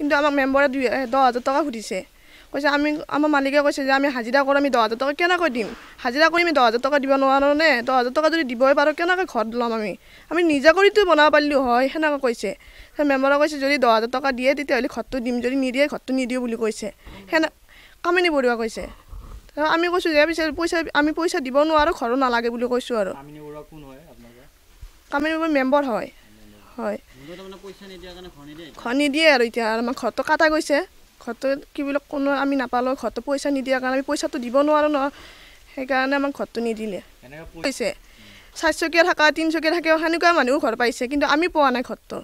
কিন্তু আমাক মেম্বৰে দুই দহ হাজাৰ টকা সুধিছে কৈছে আমি আমাৰ মালিকে কৈছে যে আমি হাজিৰা কৰোঁ আমি দহ হাজাৰ টকা কেনেকৈ দিম হাজিৰা কৰি আমি দহ হাজাৰ টকা দিব নোৱাৰোঁ নে দহ হাজাৰ টকা যদি দিবই পাৰোঁ কেনেকৈ ঘৰত ল'ম আমি আমি নিজে কৰিতো বনাব পাৰিলোঁ হয় সেনেকৈ কৈছে মেম্বৰে কৈছে যদি দহ হাজাৰ টকা দিয়ে তেতিয়াহ'লে ঘৰটো দিম যদি নিদিয়ে ঘৰটো নিদিওঁ বুলি কৈছে সেনা কামিনী বৰুৱা কৈছে আমি কৈছোঁ যে পিছে পইচা আমি পইচা দিব নোৱাৰোঁ ঘৰো নালাগে বুলি কৈছোঁ আৰু কামিনী বৰুৱা মেম্বৰ হয় হয় খনি দিয়ে আৰু এতিয়া আৰু আমাৰ ঘৰটো কাটা গৈছে ঘৰটো কি বোলে কোনো আমি নাপালোঁ ঘৰটো পইচা নিদিয়া কাৰণে আমি পইচাটো দিব নোৱাৰোঁ ন সেইকাৰণে আমাক ঘৰটো নিদিলে পাইছে চাৰিচকীয়া থকা তিনিচকীয়া থাকে সেনেকুৱা মানুহো ঘৰ পাইছে কিন্তু আমি পোৱা নাই ঘৰটো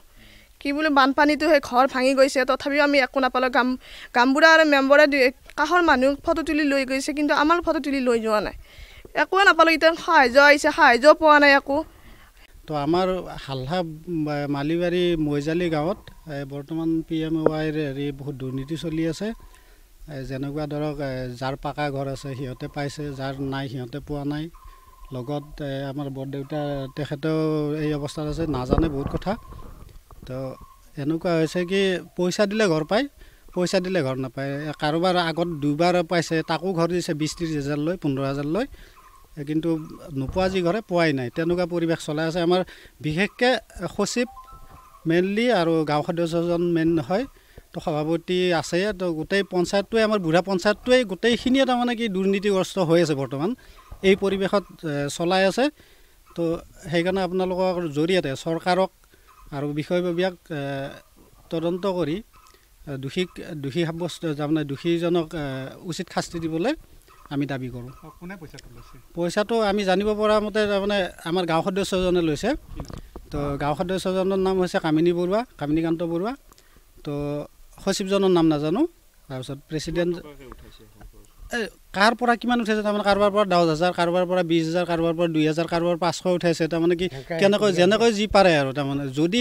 কি বোলে বানপানীটো সেই ঘৰ ভাঙি গৈছে তথাপিও আমি একো নাপালোঁ গাম গামবুঢ়া আৰু মেম্বৰে দুই কাষৰ মানুহ ফটো তুলি লৈ গৈছে কিন্তু আমাৰ ফটো তুলি লৈ যোৱা নাই একোৱে নাপালোঁ এতিয়া সাহাৰ্য আহিছে সাহাৰ্যও পোৱা নাই একো তো আমাৰ হালহা মালিবাৰী মৈজালি গাঁৱত বৰ্তমান পি এম ৱাইৰ হেৰি বহুত দুৰ্নীতি চলি আছে যেনেকুৱা ধৰক যাৰ পাকা ঘৰ আছে সিহঁতে পাইছে যাৰ নাই সিহঁতে পোৱা নাই লগত আমাৰ বৰদেউতা তেখেতেও এই অৱস্থাত আছে নাজানে বহুত কথা তো এনেকুৱা হৈছে কি পইচা দিলে ঘৰ পায় পইচা দিলে ঘৰ নাপায় কাৰোবাৰ আগত দুবাৰ পাইছে তাকো ঘৰ দিছে বিছ ত্ৰিছ হেজাৰ লৈ পোন্ধৰ হাজাৰ লৈ কিন্তু নোপোৱা যি ঘৰে পোৱাই নাই তেনেকুৱা পৰিৱেশ চলাই আছে আমাৰ বিশেষকৈ সচিব মেইনলি আৰু গাঁও সদস্যজন মেইন নহয় তো সভাপতি আছে তো গোটেই পঞ্চায়তটোৱে আমাৰ বুঢ়া পঞ্চায়তটোৱেই গোটেইখিনিয়ে তাৰমানে কি দুৰ্নীতিগ্ৰস্ত হৈ আছে বৰ্তমান এই পৰিৱেশত চলাই আছে তো সেইকাৰণে আপোনালোকৰ জৰিয়তে চৰকাৰক আৰু বিষয়ববীয়াক তদন্ত কৰি দোষীক দোষী সাব্যস্ত তাৰমানে দোষীজনক উচিত শাস্তি দিবলৈ আমি দাবী কৰোঁ পইচাটো আমি জানিব পৰা মতে তাৰমানে আমাৰ গাঁও সদস্যজনে লৈছে তো গাঁও সদস্যজনৰ নাম হৈছে কামিনী বৰুৱা কামিনীকান্ত বৰুৱা তো সচিবজনৰ নাম নাজানো তাৰপিছত প্ৰেচিডেণ্ট কাৰ পৰা কিমান উঠাইছে তাৰমানে কাৰোবাৰ পৰা দহ হাজাৰ কাৰোবাৰ পৰা বিছ হাজাৰ কাৰোবাৰ পৰা দুই হাজাৰ কাৰোবাৰ পৰা পাঁচশ উঠাইছে তাৰমানে কি কেনেকৈ যেনেকৈ যি পাৰে আৰু তাৰমানে যদি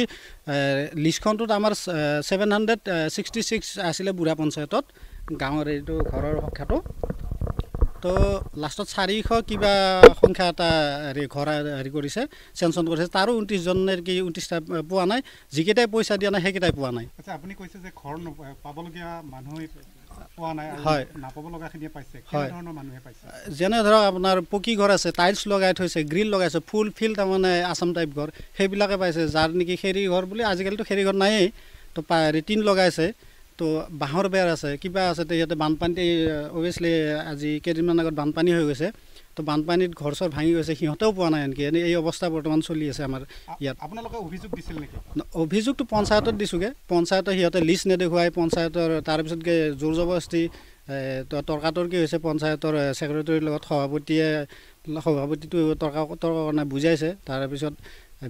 লিষ্টখনটোত আমাৰ ছেভেন হাণ্ড্ৰেড ছিক্সটি ছিক্স আছিলে বুঢ়া পঞ্চায়তত গাঁৱৰ এইটো ঘৰৰ সংখ্যাটো তো লাষ্টত চাৰিশ কিবা সংখ্যা এটা হেৰি ঘৰ হেৰি কৰিছে চেনচন কৰিছে তাৰো ঊনত্ৰিছজনে কি ঊনত্ৰিছটা পোৱা নাই যিকেইটাই পইচা দিয়া নাই সেইকেইটাই পোৱা নাই যেনে ধৰক আপোনাৰ পকী ঘৰ আছে টাইলছ লগাই থৈছে গ্ৰীল লগাইছে ফুল ফিল তাৰমানে আছাম টাইপ ঘৰ সেইবিলাকে পাইছে যাৰ নেকি খেৰী ঘৰ বুলি আজিকালিতো খেৰী ঘৰ নায়েই তো পা হেৰি টিন লগাইছে তো বাঁহৰ বেৰ আছে কিবা আছে সিহঁতে বানপানীতে অভিয়াছলি আজি কেইদিনমান আগত বানপানী হৈ গৈছে তো বানপানীত ঘৰ চৰ ভাঙি গৈছে সিহঁতেও পোৱা নাই আনকি এনেই এই অৱস্থা বৰ্তমান চলি আছে আমাৰ ইয়াত আপোনালোকে অভিযোগ দিছিল নেকি অভিযোগটো পঞ্চায়তত দিছোঁগৈ পঞ্চায়তে সিহঁতে লিষ্ট নেদেখুৱাই পঞ্চায়তৰ তাৰপিছতকে জোৰ জবৰস্তি জবৰদস্তি তৰ্কাতৰ্কি হৈছে পঞ্চায়তৰ ছেক্ৰেটৰীৰ লগত সভাপতিয়ে সভাপতিটো তৰ্কা তৰ্ক কাৰণে বুজাইছে তাৰপিছত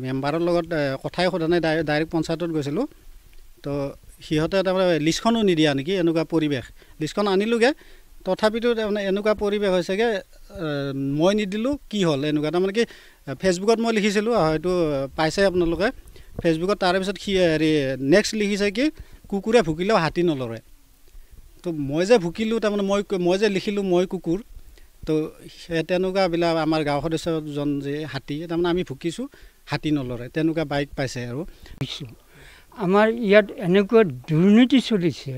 মেম্বাৰৰ লগত কথাই সোধা নাই ডাইৰেক্ট পঞ্চায়তত গৈছিলোঁ তো সিহঁতে তাৰমানে লিষ্টখনো নিদিয়া নেকি এনেকুৱা পৰিৱেশ লিষ্টখন আনিলোগৈ তথাপিতো তাৰমানে এনেকুৱা পৰিৱেশ হৈছেগৈ মই নিদিলোঁ কি হ'ল এনেকুৱা তাৰমানে কি ফেচবুকত মই লিখিছিলোঁ হয়তো পাইছে আপোনালোকে ফেচবুকত তাৰপিছত সি হেৰি নেক্সট লিখিছে কি কুকুৰে ভুকিলেও হাতী নলৰে তো মই যে ভুকিলোঁ তাৰমানে মই মই যে লিখিলোঁ মই কুকুৰ তো সেই তেনেকুৱাবিলাক আমাৰ গাঁও সদস্যজন যে হাতী তাৰমানে আমি ভুকিছোঁ হাতী নলৰে তেনেকুৱা বাইক পাইছে আৰু আমাৰ ইয়াত এনেকুৱা দুৰ্নীতি চলিছে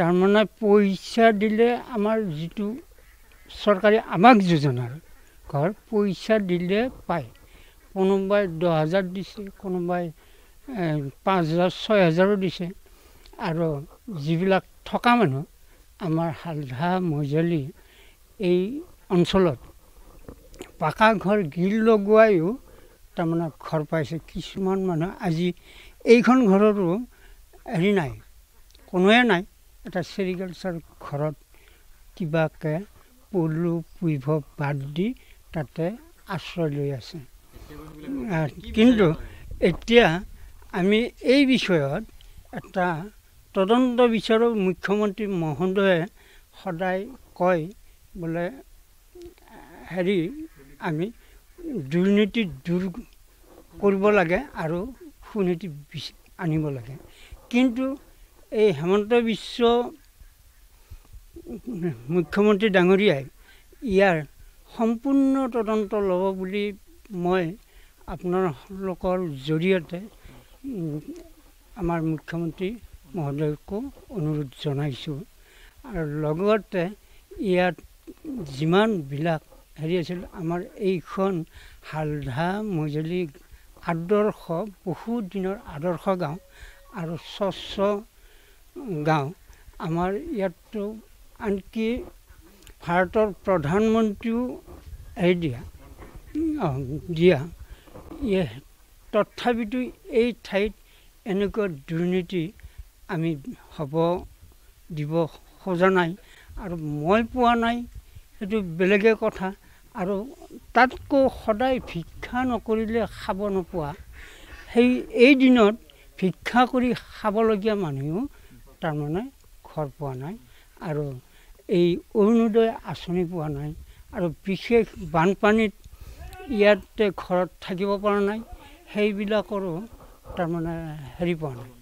তাৰমানে পইচা দিলে আমাৰ যিটো চৰকাৰী আৱাস যোজনাৰ ঘৰ পইচা দিলে পায় কোনোবাই দহ হাজাৰ দিছে কোনোবাই পাঁচ হাজাৰ ছয় হাজাৰো দিছে আৰু যিবিলাক থকা মানুহ আমাৰ হালধা মজলি এই অঞ্চলত পাকা ঘৰ গিল লগোৱায়ো তাৰমানে ঘৰ পাইছে কিছুমান মানুহ আজি এইখন ঘৰতো হেৰি নাই কোনোৱে নাই এটা চেৰিকালচাৰ ঘৰত কিবাকৈ পলু পুইভ বাদ দি তাতে আশ্ৰয় লৈ আছে কিন্তু এতিয়া আমি এই বিষয়ত এটা তদন্ত বিচাৰক মুখ্যমন্ত্ৰী মহোদয়ে সদায় কয় বোলে হেৰি আমি দুৰ্নীতি দূৰ কৰিব লাগে আৰু সুনীতি আনিব লাগে কিন্তু এই হেমন্ত বিশ্ব মুখ্যমন্ত্ৰী ডাঙৰীয়াই ইয়াৰ সম্পূৰ্ণ তদন্ত ল'ব বুলি মই আপোনালোকৰ জৰিয়তে আমাৰ মুখ্যমন্ত্ৰী মহোদয়কো অনুৰোধ জনাইছোঁ আৰু লগতে ইয়াত যিমানবিলাক হেৰি আছিল আমাৰ এইখন হালধা মজলি আদৰ্শ বহুত দিনৰ আদৰ্শ গাঁও আৰু স্বচ্ছ গাঁও আমাৰ ইয়াততো আনকি ভাৰতৰ প্ৰধানমন্ত্ৰীও এৰি দিয়া দিয়া তথাপিতো এই ঠাইত এনেকুৱা দুৰ্নীতি আমি হ'ব দিব খোজা নাই আৰু মই পোৱা নাই সেইটো বেলেগে কথা আৰু তাতকৈ সদায় ভিক্ষা নকৰিলে খাব নোপোৱা সেই এই দিনত ভিক্ষা কৰি খাবলগীয়া মানুহেও তাৰমানে ঘৰ পোৱা নাই আৰু এই অৰুণোদয় আঁচনি পোৱা নাই আৰু বিশেষ বানপানীত ইয়াতে ঘৰত থাকিব পৰা নাই সেইবিলাকৰো তাৰমানে হেৰি পোৱা নাই